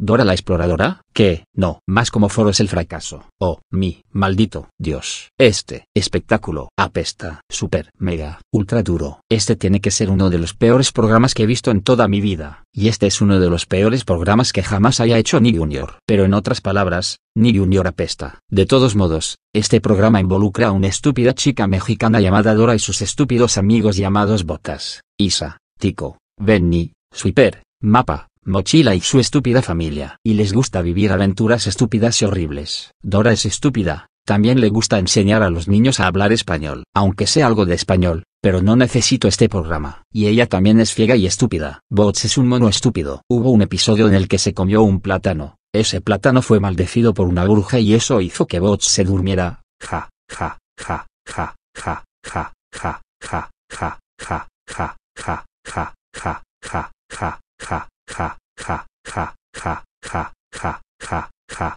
Dora la exploradora, que, no, más como foro es el fracaso. Oh, mi, maldito, Dios. Este, espectáculo, apesta, super, mega, ultra duro. Este tiene que ser uno de los peores programas que he visto en toda mi vida. Y este es uno de los peores programas que jamás haya hecho ni Junior. Pero en otras palabras, ni Junior apesta. De todos modos, este programa involucra a una estúpida chica mexicana llamada Dora y sus estúpidos amigos llamados Botas, Isa, Tico, Benny, Sweeper, Mapa, mochila y su estúpida familia. Y les gusta vivir aventuras estúpidas y horribles. Dora es estúpida, también le gusta enseñar a los niños a hablar español, aunque sea algo de español, pero no necesito este programa. Y ella también es ciega y estúpida. Bots es un mono estúpido. Hubo un episodio en el que se comió un plátano. Ese plátano fue maldecido por una bruja y eso hizo que Bots se durmiera. Ja, ja, ja, ja, ja, ja, ja, ja, ja, ja, ja, ja, ja, ja, ja, ja, ja, ja, ja, ja, ja, ja, ja, ja, ja.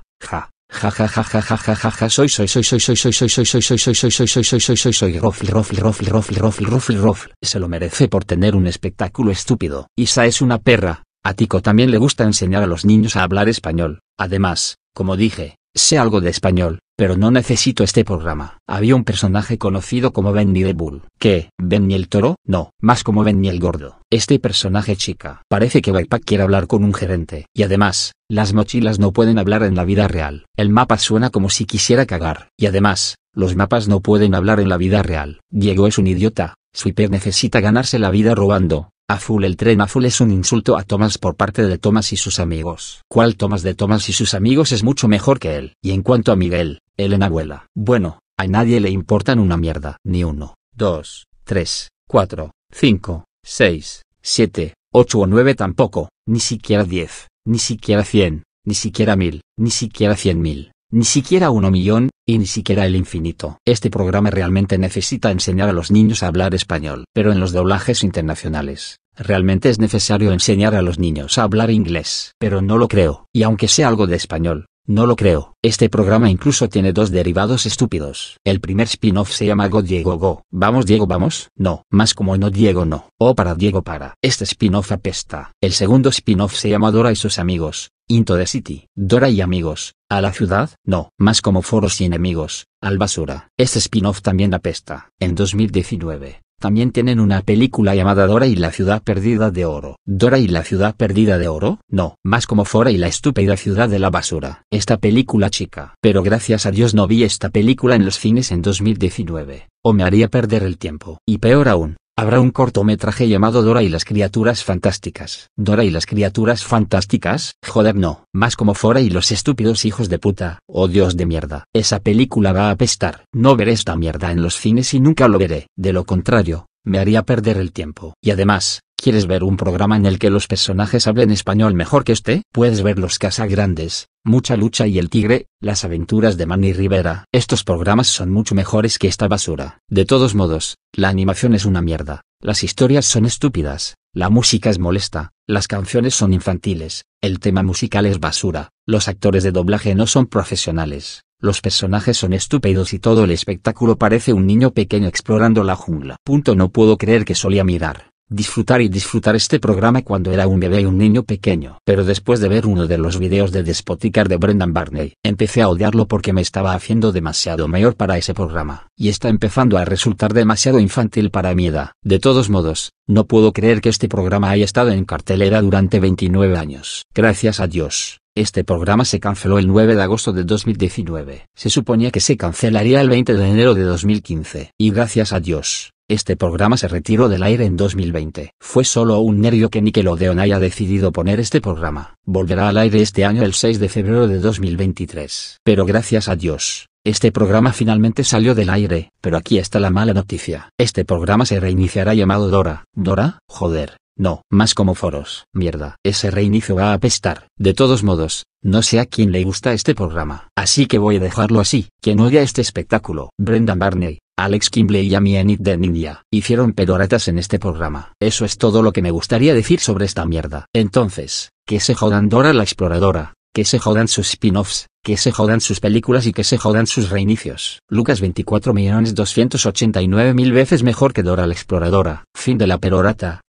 Ja ja ja ja ja ja ja ja soy soy soy soy soy soy soy soy soy soy soy soy soy soy soy soy soy soy se lo merece por tener un espectáculo estúpido. Isa es una perra. A Tico también le gusta enseñar a los niños a hablar español. Además, como dije, sé algo de español, pero no necesito este programa. Había un personaje conocido como Benny the Bull. ¿Qué? ¿Benny el toro? No, más como Benny el gordo. Este personaje chica. Parece que Backpack quiere hablar con un gerente. Y además, las mochilas no pueden hablar en la vida real. El mapa suena como si quisiera cagar. Y además, los mapas no pueden hablar en la vida real. Diego es un idiota. Swiper necesita ganarse la vida robando. Azul El tren azul es un insulto a Thomas por parte de Thomas y sus amigos. ¿Cuál Thomas de Thomas y sus amigos es mucho mejor que él? Y en cuanto a Miguel, en abuela. Bueno, a nadie le importan una mierda. Ni uno, dos, tres, cuatro, cinco, seis, siete, ocho o nueve tampoco, ni siquiera diez, ni siquiera cien, ni siquiera mil, ni siquiera cien mil ni siquiera uno millón, y ni siquiera el infinito. Este programa realmente necesita enseñar a los niños a hablar español, pero en los doblajes internacionales. Realmente es necesario enseñar a los niños a hablar inglés, pero no lo creo. Y aunque sea algo de español, no lo creo. Este programa incluso tiene dos derivados estúpidos. El primer spin-off se llama Go Diego Go. ¿Vamos Diego vamos? No. Más como no Diego no. O para Diego para. Este spin-off apesta. El segundo spin-off se llama Dora y sus amigos. Into the City. Dora y amigos. ¿A la ciudad? No. Más como foros y enemigos. Al basura. Este spin-off también apesta. En 2019, también tienen una película llamada Dora y la ciudad perdida de oro. ¿Dora y la ciudad perdida de oro? No, más como Fora y la estúpida ciudad de la basura. Esta película chica. Pero gracias a Dios no vi esta película en los cines en 2019, o me haría perder el tiempo. Y peor aún, habrá un cortometraje llamado Dora y las criaturas fantásticas. Dora y las criaturas fantásticas, joder no, más como Fora y los estúpidos hijos de puta, oh Dios de mierda. Esa película va a apestar. No veré esta mierda en los cines y nunca lo veré. De lo contrario, me haría perder el tiempo. Y además, ¿quieres ver un programa en el que los personajes hablen español mejor que este? Puedes ver Los Casagrandes, Mucha lucha y el tigre, las aventuras de Manny Rivera. Estos programas son mucho mejores que esta basura. De todos modos, la animación es una mierda. Las historias son estúpidas. La música es molesta. Las canciones son infantiles. El tema musical es basura. Los actores de doblaje no son profesionales. Los personajes son estúpidos y todo el espectáculo parece un niño pequeño explorando la jungla. Punto no puedo creer que solía mirar disfrutar y disfrutar este programa cuando era un bebé y un niño pequeño. Pero después de ver uno de los videos de Despoticar de Brendan Barney, empecé a odiarlo porque me estaba haciendo demasiado mayor para ese programa. Y está empezando a resultar demasiado infantil para mi edad. De todos modos, no puedo creer que este programa haya estado en cartelera durante 29 años. Gracias a Dios. Este programa se canceló el 9 de agosto de 2019. Se suponía que se cancelaría el 20 de enero de 2015. Y gracias a Dios, este programa se retiró del aire en 2020. Fue solo un nervio que Nickelodeon haya decidido poner este programa. Volverá al aire este año el 6 de febrero de 2023. Pero gracias a Dios, este programa finalmente salió del aire, pero aquí está la mala noticia. Este programa se reiniciará llamado Dora. ¿Dora? Joder. No, más como foros. Mierda. Ese reinicio va a apestar. De todos modos, no sé a quién le gusta este programa. Así que voy a dejarlo así. Quien odia este espectáculo. Brendan Barney, Alex Kimble y Amy Anit de Ninja. hicieron peroratas en este programa. Eso es todo lo que me gustaría decir sobre esta mierda. Entonces, que se jodan Dora la exploradora, que se jodan sus spin-offs, que se jodan sus películas y que se jodan sus reinicios. Lucas 24.289.000 veces mejor que Dora la exploradora. Fin de la perorata.